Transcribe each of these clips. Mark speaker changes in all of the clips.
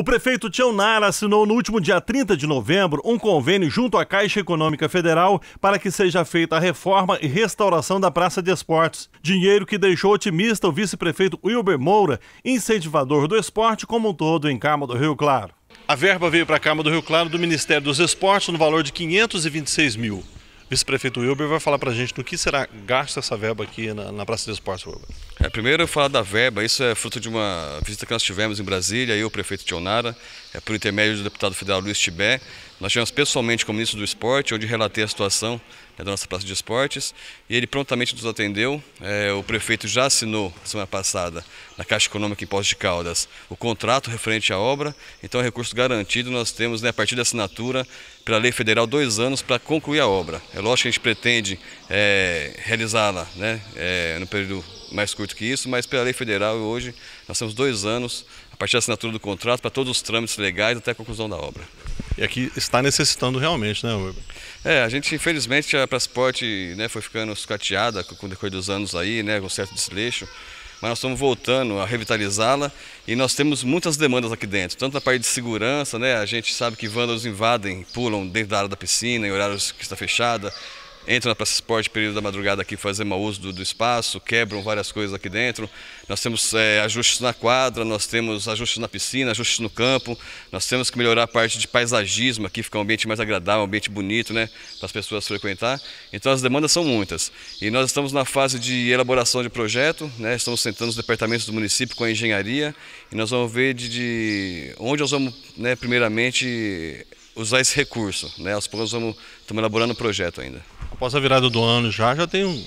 Speaker 1: O prefeito Nara assinou no último dia 30 de novembro um convênio junto à Caixa Econômica Federal para que seja feita a reforma e restauração da Praça de Esportes. Dinheiro que deixou otimista o vice-prefeito Wilber Moura, incentivador do esporte como um todo em Cama do Rio Claro. A verba veio para a Cama do Rio Claro do Ministério dos Esportes no valor de 526 mil. vice-prefeito Wilber vai falar para a gente no que será gasta essa verba aqui na, na Praça de Esportes, Wilber.
Speaker 2: É, primeiro eu falar da verba, isso é fruto de uma visita que nós tivemos em Brasília, eu, o prefeito Tionara, é, por intermédio do deputado federal Luiz Tibé. Nós tivemos pessoalmente com o ministro do esporte, onde relatei a situação né, da nossa praça de esportes, e ele prontamente nos atendeu. É, o prefeito já assinou, semana passada, na Caixa Econômica em Pós de Caldas, o contrato referente à obra, então é recurso garantido, nós temos, né, a partir da assinatura, pela lei federal, dois anos para concluir a obra. É lógico que a gente pretende é, realizá-la né, é, no período mais curto que isso, mas pela lei federal hoje nós temos dois anos a partir da assinatura do contrato para todos os trâmites legais até a conclusão da obra.
Speaker 1: E aqui está necessitando realmente, né, Urban?
Speaker 2: É, a gente infelizmente a Passporte né, foi ficando escateada com o decorrer dos anos aí, né, com certo desleixo mas nós estamos voltando a revitalizá-la e nós temos muitas demandas aqui dentro, tanto na parte de segurança, né? A gente sabe que vândalos invadem, pulam dentro da área da piscina em horários que está fechada, entram na Praça Esporte período da madrugada aqui fazer mau uso do, do, espaço, quebram várias coisas aqui dentro. Nós temos é, ajustes na quadra, nós temos ajustes na piscina, ajustes no campo, nós temos que melhorar a parte de paisagismo aqui, ficar um ambiente mais agradável, um ambiente bonito, né, para as pessoas frequentar. Então as demandas são muitas. E nós estamos na fase de elaboração de projeto, né, estamos sentando os departamentos do município com a engenharia e nós vamos ver de, de onde nós vamos, né, primeiramente usar esse recurso. Né? Aos poucos vamos, estamos elaborando o projeto ainda.
Speaker 1: Após a virada do ano já, já tem um,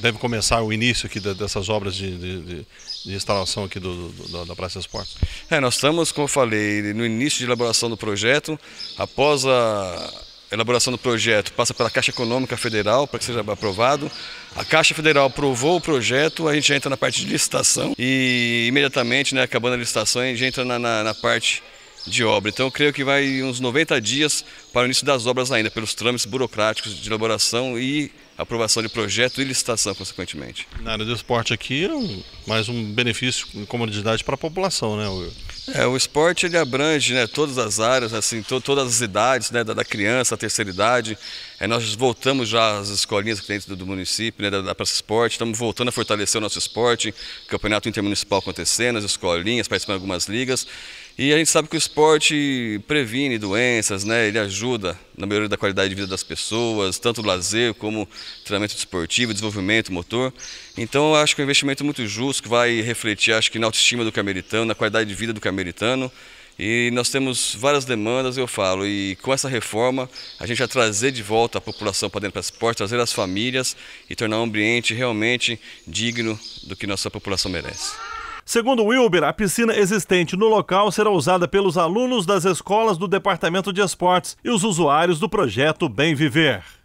Speaker 1: deve começar o início aqui dessas obras de, de, de, de instalação aqui do, do, da Praça Esportes?
Speaker 2: É, nós estamos, como eu falei, no início de elaboração do projeto. Após a elaboração do projeto, passa pela Caixa Econômica Federal para que seja aprovado. A Caixa Federal aprovou o projeto, a gente já entra na parte de licitação e imediatamente, né, acabando a licitação, a gente entra na, na, na parte de obra. Então eu creio que vai uns 90 dias para o início das obras ainda, pelos trâmites burocráticos de elaboração e aprovação de projeto e licitação, consequentemente. Na área
Speaker 1: do esporte aqui é um, mais um benefício em comodidade para a população, né, Will?
Speaker 2: É, o esporte ele abrange né, todas as áreas, assim, to todas as idades, né, da, da criança, a terceira idade. É, nós voltamos já às escolinhas dentro do, município, né, da, da Praça Esporte, estamos voltando a fortalecer o nosso esporte, campeonato intermunicipal acontecendo, as escolinhas, participando de algumas ligas. E a gente sabe que o esporte previne doenças, né? ele ajuda na melhoria da qualidade de vida das pessoas, tanto o lazer como treinamento desportivo, desenvolvimento motor. Então eu acho que é um investimento muito justo, que vai refletir acho que na autoestima do cameritano, na qualidade de vida do cameritano. E nós temos várias demandas, eu falo, e com essa reforma a gente vai trazer de volta a população para dentro das esporte, trazer as famílias e tornar um ambiente realmente digno do que nossa população merece.
Speaker 1: Segundo Wilber, a piscina existente no local será usada pelos alunos das escolas do Departamento de Esportes e os usuários do projeto Bem Viver.